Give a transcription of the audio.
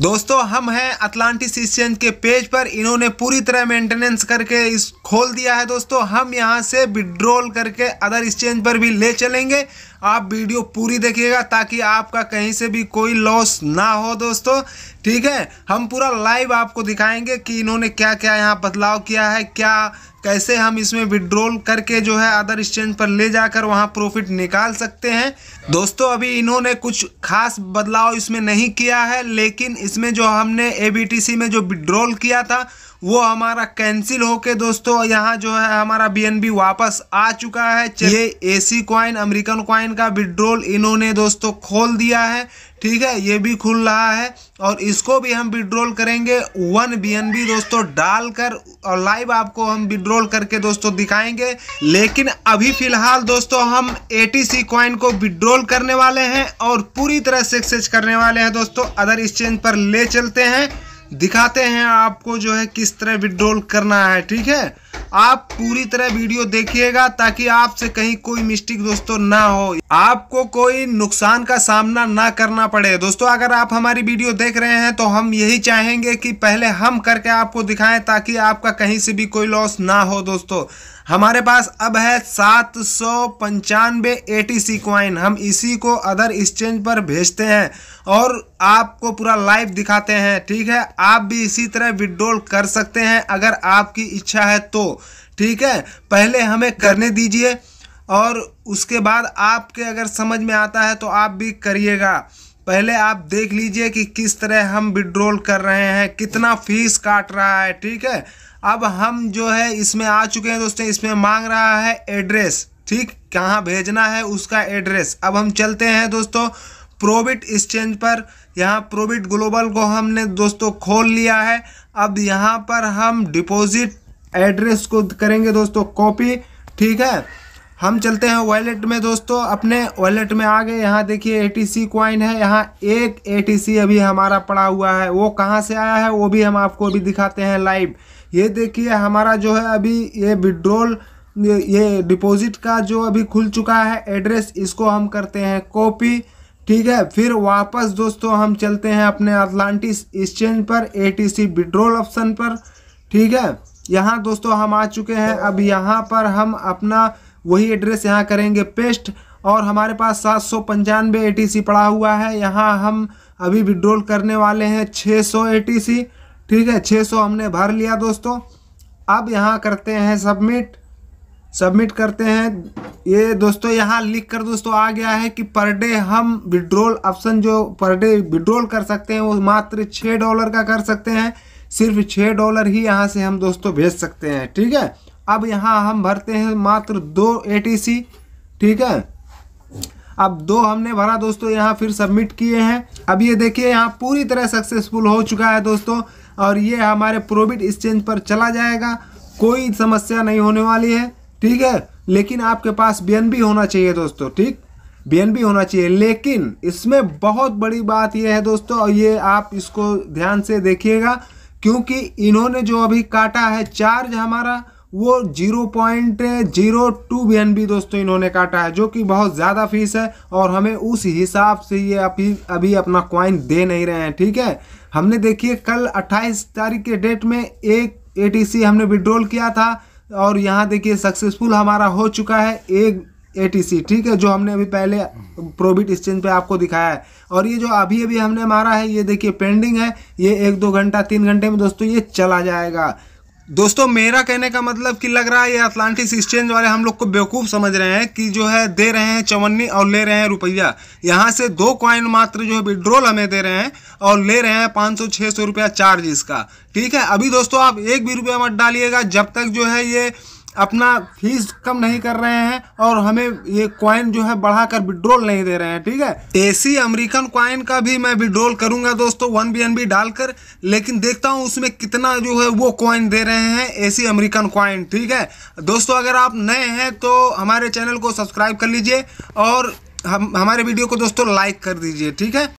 दोस्तों हम हैं अटलांटिस एक्सचेंज के पेज पर इन्होंने पूरी तरह मेंटेनेंस करके इस खोल दिया है दोस्तों हम यहाँ से विड्रॉल करके अदर एक्सचेंज पर भी ले चलेंगे आप वीडियो पूरी देखिएगा ताकि आपका कहीं से भी कोई लॉस ना हो दोस्तों ठीक है हम पूरा लाइव आपको दिखाएंगे कि इन्होंने क्या क्या यहाँ बदलाव किया है क्या कैसे हम इसमें विड्रॉल करके जो है अदर एक्सचेंज पर ले जाकर वहाँ प्रॉफिट निकाल सकते हैं दोस्तों अभी इन्होंने कुछ खास बदलाव इसमें नहीं किया है लेकिन इसमें जो हमने ए में जो विड्रॉल किया था वो हमारा कैंसिल होके दोस्तों यहाँ जो है हमारा बी वापस आ चुका है ये एसी कॉइन अमेरिकन कॉइन का विड्रोल इन्होंने दोस्तों खोल दिया है ठीक है ये भी खुल रहा है और इसको भी हम विड्रोल करेंगे वन बी दोस्तों डालकर और लाइव आपको हम विड्रोल करके दोस्तों दिखाएंगे लेकिन अभी फिलहाल दोस्तों हम एटीसी कॉइन को विड्रोल करने वाले हैं और पूरी तरह से करने वाले हैं दोस्तों अदर एक्सचेंज पर ले चलते हैं दिखाते हैं आपको जो है किस तरह विड्रॉल करना है ठीक है आप पूरी तरह वीडियो देखिएगा ताकि आपसे कहीं कोई मिस्टेक दोस्तों ना हो आपको कोई नुकसान का सामना ना करना पड़े दोस्तों अगर आप हमारी वीडियो देख रहे हैं तो हम यही चाहेंगे कि पहले हम करके आपको दिखाएं ताकि आपका कहीं से भी कोई लॉस ना हो दोस्तों हमारे पास अब है सात सौ पंचानवे ए सी हम इसी को अदर एक्सचेंज पर भेजते हैं और आपको पूरा लाइव दिखाते हैं ठीक है आप भी इसी तरह विड्रोल कर सकते हैं अगर आपकी इच्छा है तो ठीक है पहले हमें करने दीजिए और उसके बाद आपके अगर समझ में आता है तो आप भी करिएगा पहले आप देख लीजिए कि किस तरह हम विड्रॉल कर रहे हैं कितना फीस काट रहा है ठीक है अब हम जो है इसमें आ चुके हैं दोस्तों इसमें मांग रहा है एड्रेस ठीक कहाँ भेजना है उसका एड्रेस अब हम चलते हैं दोस्तों प्रोबिट एक्सचेंज पर यहाँ प्रोबिट ग्लोबल को हमने दोस्तों खोल लिया है अब यहाँ पर हम डिपॉजिट एड्रेस को करेंगे दोस्तों कॉपी ठीक है हम चलते हैं वॉलेट में दोस्तों अपने वॉलेट में आ गए यहाँ देखिए ए सी कॉइन है यहाँ एक सी अभी हमारा पड़ा हुआ है वो कहाँ से आया है वो भी हम आपको अभी दिखाते हैं लाइव ये देखिए हमारा जो है अभी ये विड्रोल ये, डिपॉजिट का जो अभी खुल चुका है एड्रेस इसको हम करते हैं कॉपी ठीक है फिर वापस दोस्तों हम चलते हैं अपने अटलांटिस एक्सचेंज पर सी विड्रोल ऑप्शन पर ठीक है यहाँ दोस्तों हम आ चुके हैं अब यहाँ पर हम अपना वही एड्रेस यहाँ करेंगे पेस्ट और हमारे पास सात सौ पंचानवे ए टी सी पड़ा हुआ है यहाँ हम अभी विड्रोल करने वाले हैं छः सौ ए टी सी ठीक है छः सौ हमने भर लिया दोस्तों अब यहाँ करते हैं सबमिट सबमिट करते हैं ये दोस्तों यहाँ लिख कर दोस्तों आ गया है कि पर डे हम विड्रोल ऑप्शन जो पर डे विड्रोल कर सकते हैं वो मात्र छः डॉलर का कर सकते हैं सिर्फ छः डॉलर ही यहाँ से हम दोस्तों भेज सकते हैं ठीक है अब यहाँ हम भरते हैं मात्र दो एटीसी ठीक है अब दो हमने भरा दोस्तों यहाँ फिर सबमिट किए हैं अब ये देखिए यहाँ पूरी तरह सक्सेसफुल हो चुका है दोस्तों और ये हमारे प्रोबिट एक्सचेंज पर चला जाएगा कोई समस्या नहीं होने वाली है ठीक है लेकिन आपके पास बी होना चाहिए दोस्तों ठीक बी होना चाहिए लेकिन इसमें बहुत बड़ी बात यह है दोस्तों और ये आप इसको ध्यान से देखिएगा क्योंकि इन्होंने जो अभी काटा है चार्ज हमारा वो zero point zero two B दोस्तों इन्होंने काटा है जो कि बहुत ज़्यादा फीस है और हमें उस हिसाब से ये अभी अभी अपना क्वाइन दे नहीं रहे हैं ठीक है हमने देखिए कल 28 तारीख के डेट में एक एटीसी हमने विड्रॉल किया था और यहाँ देखिए सक्सेसफुल हमारा हो चुका है एक एटीसी ठीक है जो हमने अभी पहले प्रोबिट एक्सचेंज पे आपको दिखाया है और ये जो अभी अभी हमने मारा है ये देखिए पेंडिंग है ये एक दो घंटा तीन घंटे में दोस्तों ये चला जाएगा दोस्तों मेरा कहने का मतलब कि लग रहा है ये अटलांटिस एक्सचेंज वाले हम लोग को बेवकूफ़ समझ रहे हैं कि जो है दे रहे हैं चवन्नी और ले रहे हैं रुपया यहाँ से दो कॉइन मात्र जो है विड्रोल हमें दे रहे हैं और ले रहे हैं पाँच सौ छः सौ रुपया चार्ज इसका ठीक है अभी दोस्तों आप एक भी रुपया मत डालिएगा जब तक जो है ये अपना फीस कम नहीं कर रहे हैं और हमें ये कॉइन जो है बढ़ाकर विड्रोल नहीं दे रहे हैं ठीक है एसी अमेरिकन कॉइन का भी मैं विड्रोल करूंगा दोस्तों वन बी एन बी डालकर लेकिन देखता हूँ उसमें कितना जो है वो कॉइन दे रहे हैं एसी अमेरिकन क्वाइन ठीक है दोस्तों अगर आप नए हैं तो हमारे चैनल को सब्सक्राइब कर लीजिए और हम हमारे वीडियो को दोस्तों लाइक कर दीजिए ठीक है